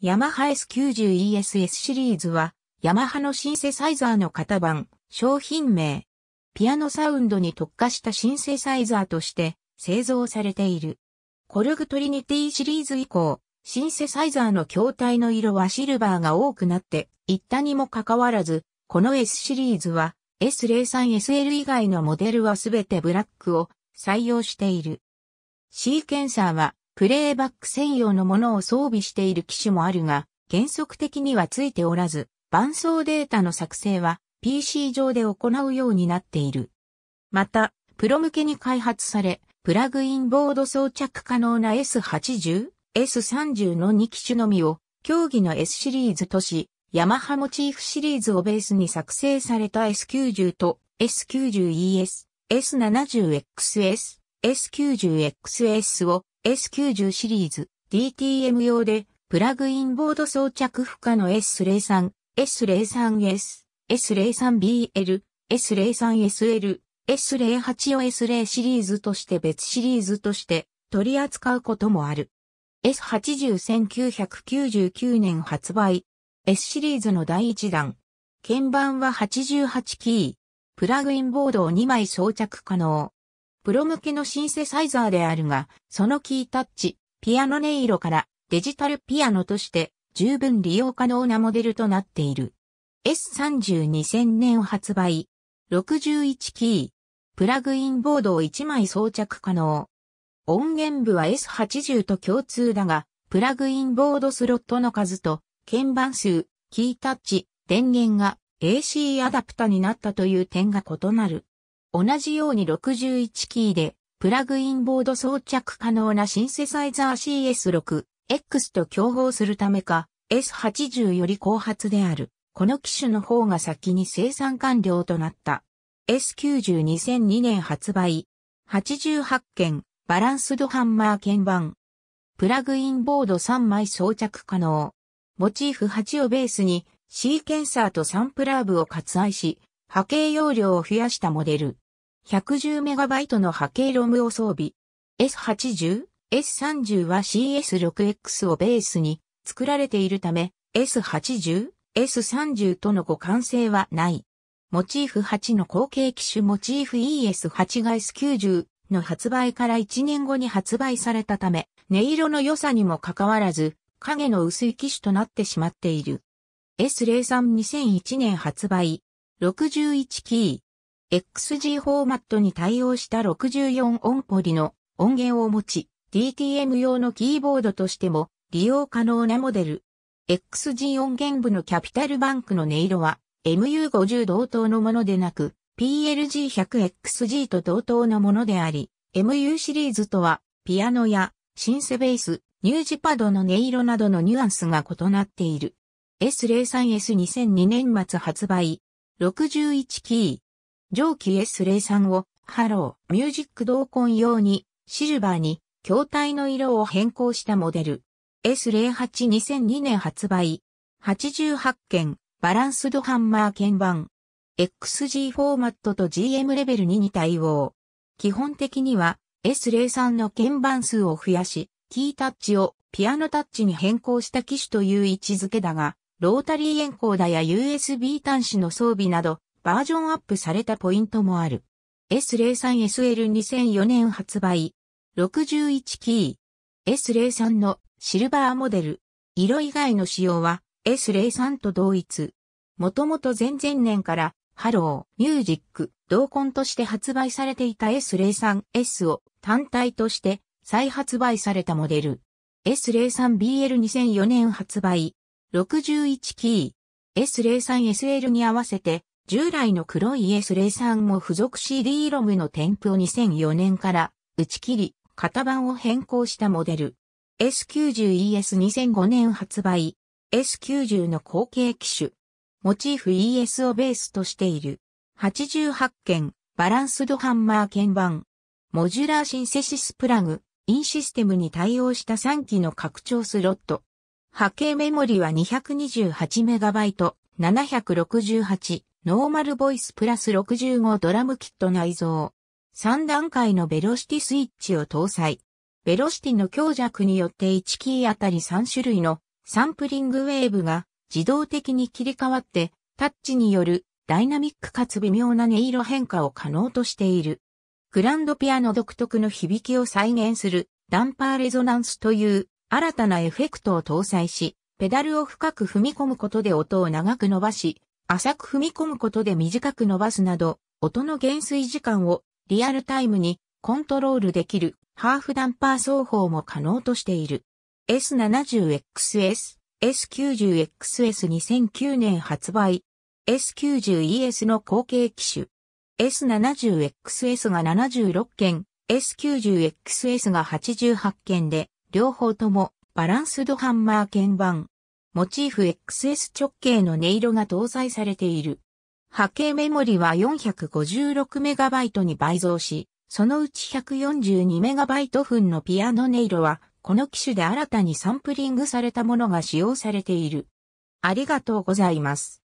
ヤマハ S90ESS シリーズは、ヤマハのシンセサイザーの型番、商品名。ピアノサウンドに特化したシンセサイザーとして製造されている。コルグトリニティシリーズ以降、シンセサイザーの筐体の色はシルバーが多くなっていったにもかかわらず、この S シリーズは S03SL 以外のモデルはすべてブラックを採用している。シーケンサーはプレイバック専用のものを装備している機種もあるが、原則的にはついておらず、伴奏データの作成は PC 上で行うようになっている。また、プロ向けに開発され、プラグインボード装着可能な S80、S30 の2機種のみを、競技の S シリーズとし、ヤマハモチーフシリーズをベースに作成された S90 と S90ES、S70XS、S90XS を S90 シリーズ DTM 用でプラグインボード装着不可の S03、S03S、S03BL、S03SL、S08 を S0 シリーズとして別シリーズとして取り扱うこともある。S801999 年発売。S シリーズの第1弾。鍵盤は88キー。プラグインボードを2枚装着可能。プロ向けのシンセサイザーであるが、そのキータッチ、ピアノ音色からデジタルピアノとして十分利用可能なモデルとなっている。S32000 年発売。61キー。プラグインボードを1枚装着可能。音源部は S80 と共通だが、プラグインボードスロットの数と、鍵盤数、キータッチ、電源が AC アダプタになったという点が異なる。同じように61キーで、プラグインボード装着可能なシンセサイザー CS6X と競合するためか、S80 より後発である、この機種の方が先に生産完了となった。S902002 年発売。88件、バランスドハンマー鍵盤。プラグインボード3枚装着可能。モチーフ8をベースに、シーケンサーとサンプラー部を割愛し、波形容量を増やしたモデル。110MB の波形ロムを装備。S80、S30 は CS6X をベースに作られているため、S80、S30 との互換性はない。モチーフ8の後継機種モチーフ ES8 が S90 の発売から1年後に発売されたため、音色の良さにもかかわらず、影の薄い機種となってしまっている。S032001 年発売、61キー、XG フォーマットに対応した64音ポリの音源を持ち、DTM 用のキーボードとしても利用可能なモデル。XG 音源部のキャピタルバンクの音色は MU50 同等のものでなく PLG100XG と同等のものであり、MU シリーズとはピアノやシンセベース、ニュージパドの音色などのニュアンスが異なっている。S03S2002 年末発売。61キー。上記 S03 をハローミュージック同梱用にシルバーに筐体の色を変更したモデル。S082002 年発売。88件バランスドハンマー鍵盤。XG フォーマットと GM レベル2に対応。基本的には S03 の鍵盤数を増やし、キータッチをピアノタッチに変更した機種という位置づけだが、ロータリーエンコーダや USB 端子の装備など、バージョンアップされたポイントもある。S03SL2004 年発売。61キー。S03 のシルバーモデル。色以外の仕様は S03 と同一。もともと前々年からハロー、ミュージック、同梱として発売されていた S03S を単体として再発売されたモデル。S03BL2004 年発売。61キー。S03SL に合わせて従来の黒い ES03 も付属 CD-ROM の添付を2004年から打ち切り、型番を変更したモデル。S90ES2005 年発売。S90 の後継機種。モチーフ ES をベースとしている。88件、バランスドハンマー鍵盤。モジュラーシンセシスプラグ、インシステムに対応した3機の拡張スロット。波形メモリは 228MB、768。ノーマルボイスプラス65ドラムキット内蔵。3段階のベロシティスイッチを搭載。ベロシティの強弱によって1キーあたり3種類のサンプリングウェーブが自動的に切り替わってタッチによるダイナミックかつ微妙な音色変化を可能としている。グランドピアノ独特の響きを再現するダンパーレゾナンスという新たなエフェクトを搭載し、ペダルを深く踏み込むことで音を長く伸ばし、浅く踏み込むことで短く伸ばすなど、音の減衰時間をリアルタイムにコントロールできるハーフダンパー奏法も可能としている。S70XS、S90XS2009 年発売。S90ES の後継機種。S70XS が76件、S90XS が88件で、両方ともバランスドハンマー鍵盤、モチーフ XS 直径の音色が搭載されている。波形メモリは 456MB に倍増し、そのうち 142MB 分のピアノ音色は、この機種で新たにサンプリングされたものが使用されている。ありがとうございます。